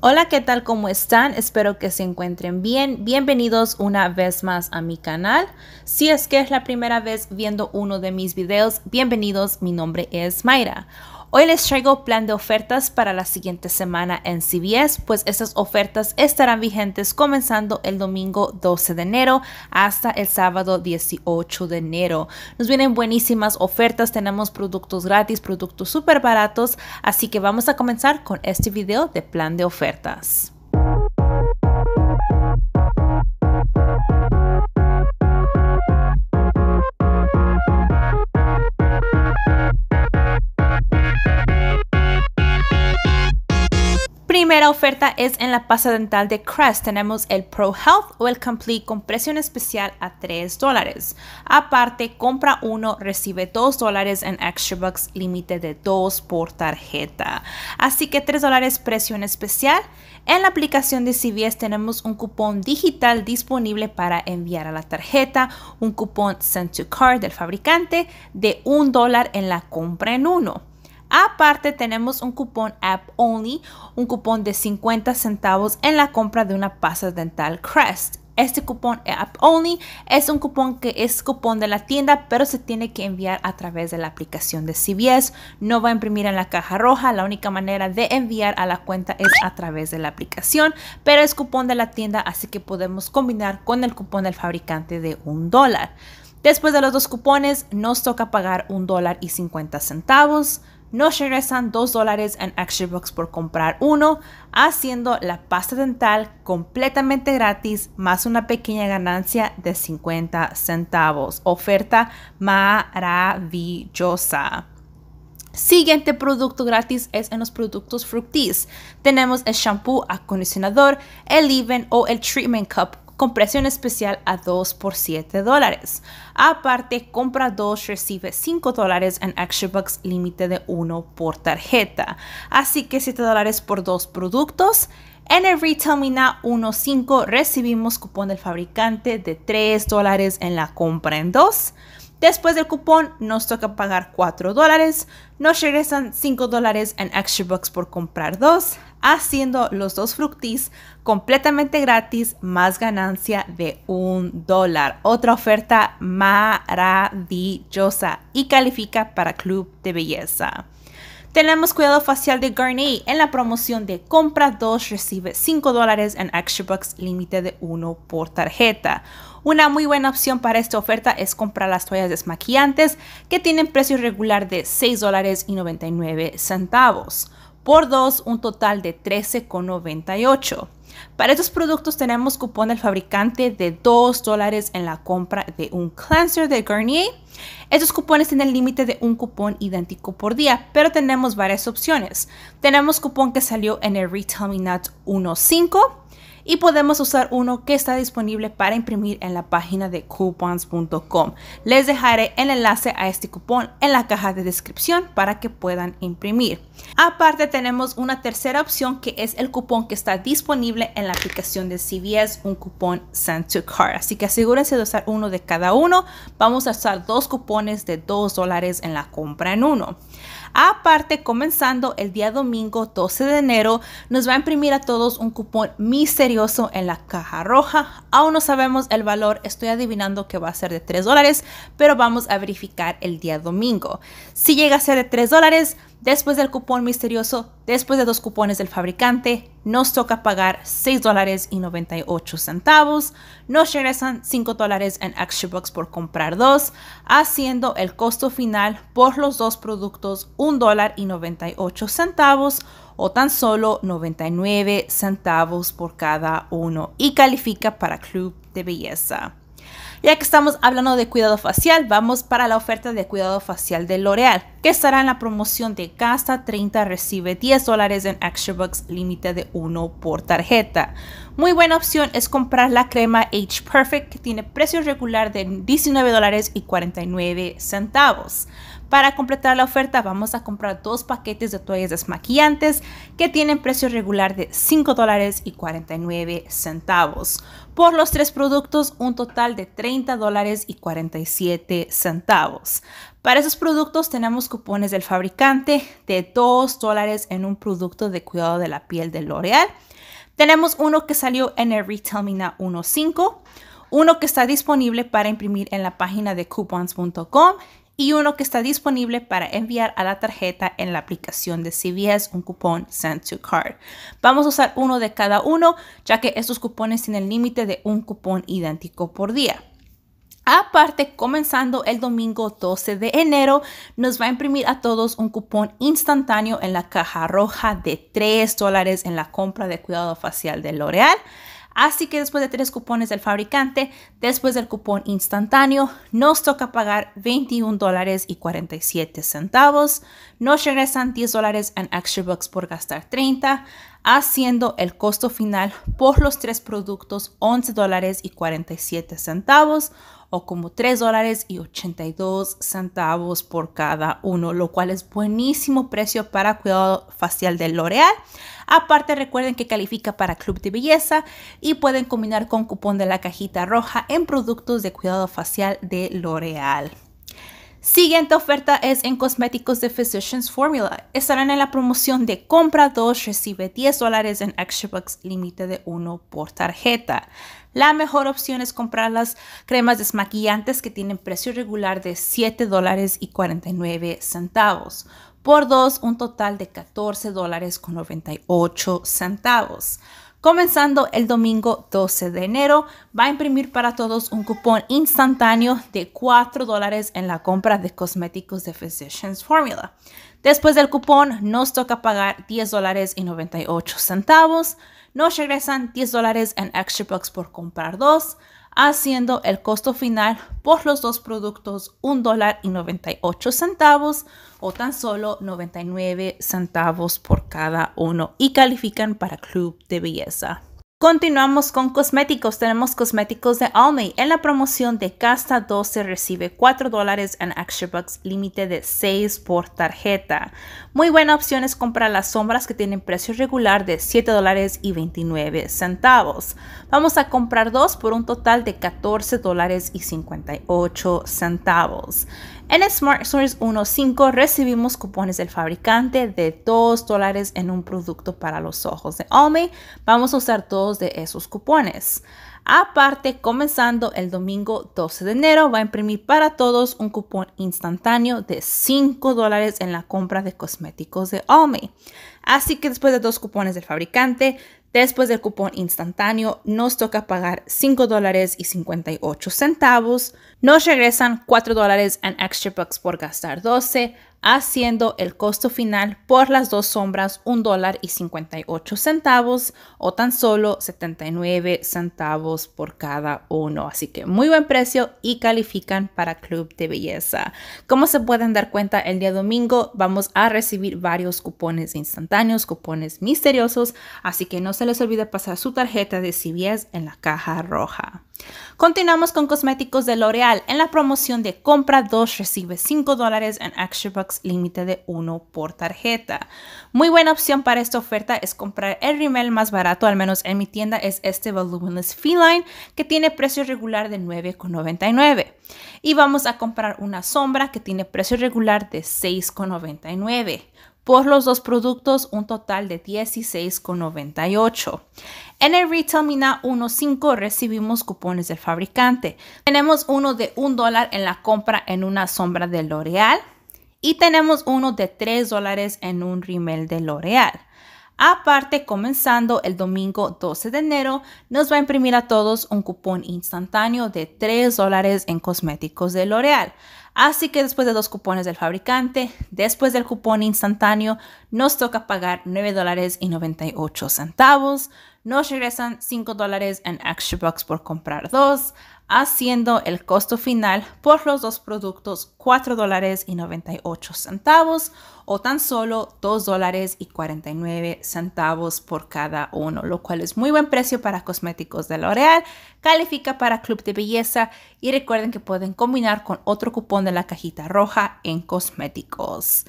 Hola, ¿qué tal? ¿Cómo están? Espero que se encuentren bien. Bienvenidos una vez más a mi canal. Si es que es la primera vez viendo uno de mis videos, bienvenidos. Mi nombre es Mayra. Hoy les traigo plan de ofertas para la siguiente semana en CBS, pues estas ofertas estarán vigentes comenzando el domingo 12 de enero hasta el sábado 18 de enero. Nos vienen buenísimas ofertas, tenemos productos gratis, productos súper baratos, así que vamos a comenzar con este video de plan de ofertas. primera oferta es en la pasta dental de Crest. Tenemos el Pro Health o el Complete con presión especial a 3 dólares. Aparte, compra uno, recibe 2 dólares en Extra Bucks, límite de 2 por tarjeta. Así que 3 dólares precio especial. En la aplicación de CVS tenemos un cupón digital disponible para enviar a la tarjeta, un cupón Send to Card del fabricante de 1 dólar en la compra en uno. Aparte tenemos un cupón app only, un cupón de 50 centavos en la compra de una pasta dental Crest. Este cupón app only es un cupón que es cupón de la tienda, pero se tiene que enviar a través de la aplicación de CBS. No va a imprimir en la caja roja. La única manera de enviar a la cuenta es a través de la aplicación, pero es cupón de la tienda, así que podemos combinar con el cupón del fabricante de un dólar. Después de los dos cupones, nos toca pagar un dólar y 50 centavos nos regresan 2 dólares en extra bucks por comprar uno, haciendo la pasta dental completamente gratis más una pequeña ganancia de 50 centavos. Oferta maravillosa. Siguiente producto gratis es en los productos fructis. Tenemos el shampoo, acondicionador, el leave o el treatment cup con especial a 2 por 7 dólares. Aparte, compra 2, recibe 5 dólares en Action Bucks límite de 1 por tarjeta. Así que 7 dólares por 2 productos. En el Retail 1.5 recibimos cupón del fabricante de 3 dólares en la compra en 2. Después del cupón nos toca pagar 4 dólares, nos regresan 5 dólares en extra bucks por comprar dos, haciendo los dos fructis completamente gratis más ganancia de un dólar. Otra oferta maravillosa y califica para Club de Belleza. Tenemos cuidado facial de Garnier en la promoción de compra 2 recibe 5 dólares en Extra Bucks límite de 1 por tarjeta. Una muy buena opción para esta oferta es comprar las toallas desmaquillantes que tienen precio regular de $6.99. dólares y centavos por 2, un total de 13,98. Para estos productos tenemos cupón del fabricante de 2 dólares en la compra de un cleanser de Garnier. Estos cupones tienen el límite de un cupón idéntico por día, pero tenemos varias opciones. Tenemos cupón que salió en el Retail Me Not 1.5 y podemos usar uno que está disponible para imprimir en la página de coupons.com. Les dejaré el enlace a este cupón en la caja de descripción para que puedan imprimir. Aparte tenemos una tercera opción que es el cupón que está disponible en la aplicación de CVS, un cupón Send to Card. Así que asegúrense de usar uno de cada uno. Vamos a usar dos cupones de 2 dólares en la compra en uno. Aparte, comenzando el día domingo 12 de enero, nos va a imprimir a todos un cupón misterioso en la caja roja. Aún no sabemos el valor, estoy adivinando que va a ser de 3 dólares, pero vamos a verificar el día domingo. Si llega a ser de 3 dólares, después del cupón misterioso, después de dos cupones del fabricante, nos toca pagar 6 dólares y 98 centavos. Nos regresan 5 dólares en xbox por comprar dos, haciendo el costo final por los dos productos 1 dólar y 98 centavos o tan solo 99 centavos por cada uno y califica para Club de Belleza. Ya que estamos hablando de cuidado facial, vamos para la oferta de cuidado facial de L'Oreal que estará en la promoción de Gasta 30, recibe 10 dólares en Extra Bucks, límite de 1 por tarjeta. Muy buena opción es comprar la crema Age Perfect que tiene precio regular de 19 dólares y 49 centavos. Para completar la oferta vamos a comprar dos paquetes de toallas desmaquillantes que tienen precio regular de 5 dólares y 49 centavos. Por los tres productos un total de 30 dólares y 47 centavos. Para esos productos tenemos cupones del fabricante de 2 dólares en un producto de cuidado de la piel de L'Oreal. Tenemos uno que salió en el Retail 1.5, uno que está disponible para imprimir en la página de coupons.com y uno que está disponible para enviar a la tarjeta en la aplicación de CVS, un cupón Send to Card. Vamos a usar uno de cada uno, ya que estos cupones tienen el límite de un cupón idéntico por día. Aparte, comenzando el domingo 12 de enero, nos va a imprimir a todos un cupón instantáneo en la caja roja de 3 dólares en la compra de cuidado facial de L'Oreal. Así que después de tres cupones del fabricante, después del cupón instantáneo, nos toca pagar 21 dólares y 47 centavos. Nos regresan 10 dólares en extra bucks por gastar 30 haciendo el costo final por los tres productos $11.47 dólares y o como $3.82 dólares y por cada uno, lo cual es buenísimo precio para cuidado facial de L'Oreal. Aparte recuerden que califica para Club de Belleza y pueden combinar con cupón de la cajita roja en productos de cuidado facial de L'Oreal. Siguiente oferta es en cosméticos de Physicians Formula. Estarán en la promoción de compra 2, recibe 10 dólares en extra bucks, límite de 1 por tarjeta. La mejor opción es comprar las cremas desmaquillantes que tienen precio regular de $7.49 dólares y centavos. Por 2, un total de $14.98 dólares con centavos. Comenzando el domingo 12 de enero, va a imprimir para todos un cupón instantáneo de 4 dólares en la compra de cosméticos de Physicians Formula. Después del cupón, nos toca pagar 10 dólares y 98 centavos. Nos regresan 10 dólares en extra bucks por comprar dos haciendo el costo final por los dos productos $1.98 y o tan solo 99 centavos por cada uno y califican para Club de Belleza. Continuamos con cosméticos. Tenemos cosméticos de Almay. En la promoción de Casta 12 recibe 4 dólares en Extra Bucks, límite de 6 por tarjeta. Muy buena opción es comprar las sombras que tienen precio regular de 7 dólares y 29 centavos. Vamos a comprar dos por un total de 14 dólares y 58 centavos. En Smart Stories 1.5 recibimos cupones del fabricante de 2 dólares en un producto para los ojos de Almay. Vamos a usar todos de esos cupones. Aparte, comenzando el domingo 12 de enero, va a imprimir para todos un cupón instantáneo de 5 dólares en la compra de cosméticos de home. Así que después de dos cupones del fabricante, después del cupón instantáneo, nos toca pagar $5.58. dólares y centavos. Nos regresan 4 dólares en extra bucks por gastar 12 haciendo el costo final por las dos sombras un dólar y centavos o tan solo 79 centavos por cada uno. Así que muy buen precio y califican para Club de Belleza. Como se pueden dar cuenta, el día domingo vamos a recibir varios cupones instantáneos, cupones misteriosos, así que no se les olvide pasar su tarjeta de CBS en la caja roja. Continuamos con cosméticos de L'Oreal. En la promoción de compra 2 recibe 5 dólares en Extra Bucks límite de 1 por tarjeta. Muy buena opción para esta oferta es comprar el rimel más barato, al menos en mi tienda, es este Voluminous Feline que tiene precio regular de 9,99. Y vamos a comprar una sombra que tiene precio regular de 6,99 por los dos productos un total de 16,98. En el Retail Mina 1.5 recibimos cupones del fabricante. Tenemos uno de un dólar en la compra en una sombra de L'Oreal y tenemos uno de 3 dólares en un rimel de L'Oreal. Aparte, comenzando el domingo 12 de enero, nos va a imprimir a todos un cupón instantáneo de 3 dólares en cosméticos de L'Oreal. Así que después de dos cupones del fabricante, después del cupón instantáneo, nos toca pagar $9.98. dólares y centavos. Nos regresan 5 dólares en extra bucks por comprar dos haciendo el costo final por los dos productos $4.98 o tan solo $2.49 por cada uno, lo cual es muy buen precio para cosméticos de L'Oreal, califica para Club de Belleza y recuerden que pueden combinar con otro cupón de la cajita roja en cosméticos.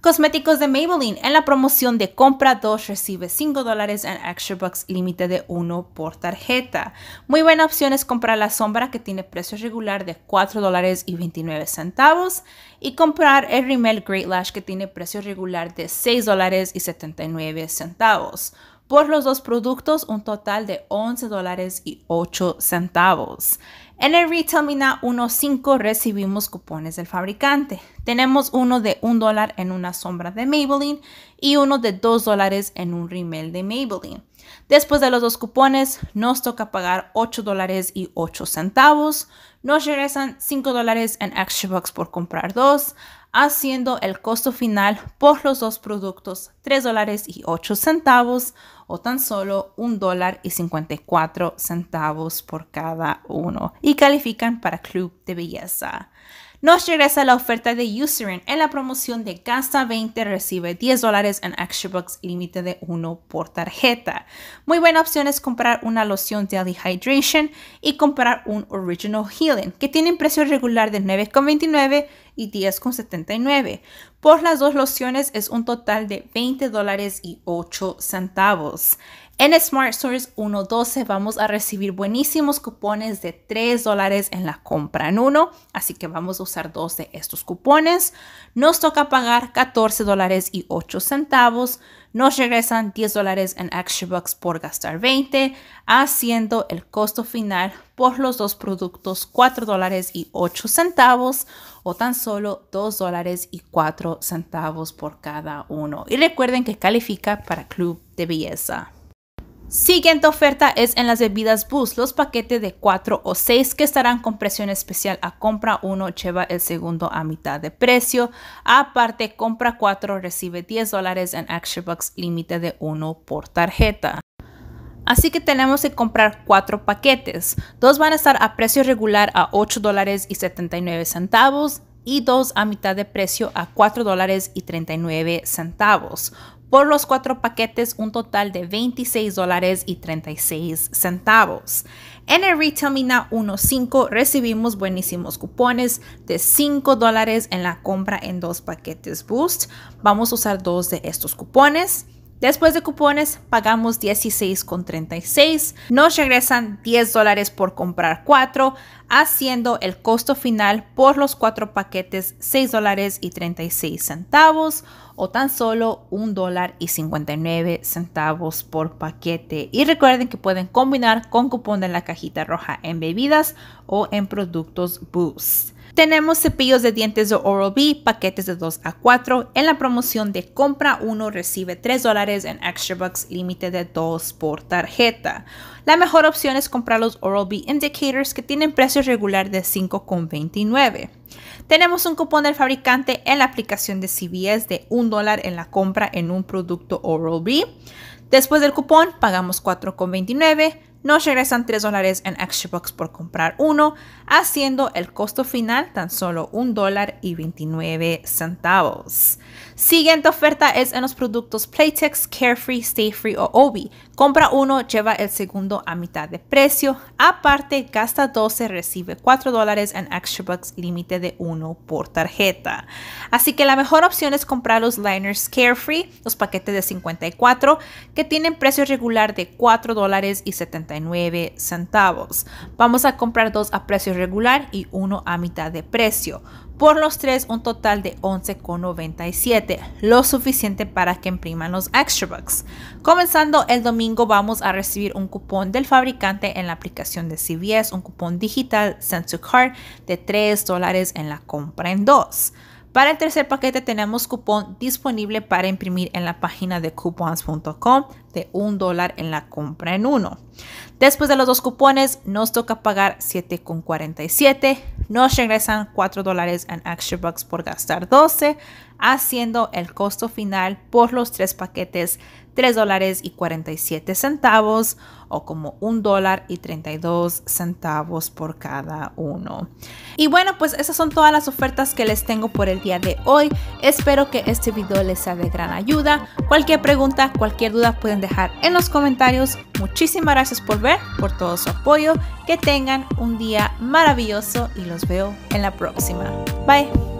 Cosméticos de Maybelline en la promoción de compra 2 recibe $5 en extra bucks límite de 1 por tarjeta. Muy buena opción es comprar la sombra que tiene precio regular de $4.29 y comprar el rimel Great Lash que tiene precio regular de $6.79. Por los dos productos, un total de $11.08. En el Retail Mina 1.5 recibimos cupones del fabricante. Tenemos uno de un dólar en una sombra de Maybelline y uno de dos dólares en un rimel de Maybelline. Después de los dos cupones, nos toca pagar 8 dólares y 8 centavos. Nos regresan 5 dólares en extra bucks por comprar dos haciendo el costo final por los dos productos $3.08 dólares centavos o tan solo $1.54 centavos por cada uno y califican para Club de Belleza. Nos regresa la oferta de Userin en la promoción de Gasta 20 recibe 10 dólares en Extra Bucks límite de uno por tarjeta. Muy buena opción es comprar una loción de Hydration y comprar un Original Healing que un precio regular de 9,29 y 10,79. Por las dos lociones es un total de 20 dólares y 8 centavos. En Smart 112 vamos a recibir buenísimos cupones de 3 dólares en la compra en uno, así que vamos a usar dos de estos cupones. Nos toca pagar 14 dólares y 8 centavos. Nos regresan 10 dólares en Action por gastar 20, haciendo el costo final por los dos productos 4 dólares y 8 centavos o tan solo 2 dólares y 4 centavos por cada uno. Y recuerden que califica para Club de Belleza. Siguiente oferta es en las bebidas Boost, los paquetes de 4 o 6 que estarán con presión especial a compra 1, lleva el segundo a mitad de precio. Aparte, compra 4, recibe 10 dólares en Action Bucks, límite de 1 por tarjeta. Así que tenemos que comprar 4 paquetes. Dos van a estar a precio regular a 8 dólares y 79 centavos y dos a mitad de precio a 4 dólares y 39 centavos por los cuatro paquetes un total de $26.36. En el Retail Mina 1.5 recibimos buenísimos cupones de 5 en la compra en dos paquetes Boost. Vamos a usar dos de estos cupones. Después de cupones pagamos 16,36. Nos regresan 10 dólares por comprar 4, haciendo el costo final por los 4 paquetes 6 dólares y 36 centavos o tan solo 1 y 59 centavos por paquete. Y recuerden que pueden combinar con cupón de la cajita roja en bebidas o en productos Boost. Tenemos cepillos de dientes de Oral-B, paquetes de 2 a 4, en la promoción de compra uno recibe 3 dólares en Extra Bucks, límite de 2 por tarjeta. La mejor opción es comprar los Oral-B Indicators que tienen precio regular de 5,29. Tenemos un cupón del fabricante en la aplicación de CVS de 1 dólar en la compra en un producto Oral-B. Después del cupón pagamos 4,29 nos regresan 3 dólares en extra bucks por comprar uno, haciendo el costo final tan solo $1.29. dólar y 29 centavos. Siguiente oferta es en los productos Playtex, Carefree, Stayfree o Obi, Compra uno, lleva el segundo a mitad de precio. Aparte, gasta 12, recibe 4 dólares en extra bucks, límite de 1 por tarjeta. Así que la mejor opción es comprar los liners Carefree, los paquetes de 54, que tienen precio regular de 4 dólares y 79 centavos. Vamos a comprar dos a precio regular y uno a mitad de precio por los tres un total de 11,97, lo suficiente para que impriman los extra bucks. Comenzando el domingo vamos a recibir un cupón del fabricante en la aplicación de CBS, un cupón digital Send Card de 3 dólares en la compra en 2. Para el tercer paquete tenemos cupón disponible para imprimir en la página de coupons.com de un dólar en la compra en uno. Después de los dos cupones nos toca pagar 7,47. Nos regresan 4 dólares en extra bucks por gastar 12, haciendo el costo final por los tres paquetes 3 dólares y 47 centavos o como 1 dólar y 32 centavos por cada uno. Y bueno, pues esas son todas las ofertas que les tengo por el día de hoy. Espero que este video les sea de gran ayuda. Cualquier pregunta, cualquier duda pueden dejar en los comentarios. Muchísimas gracias por ver, por todo su apoyo. Que tengan un día maravilloso y los veo en la próxima. Bye.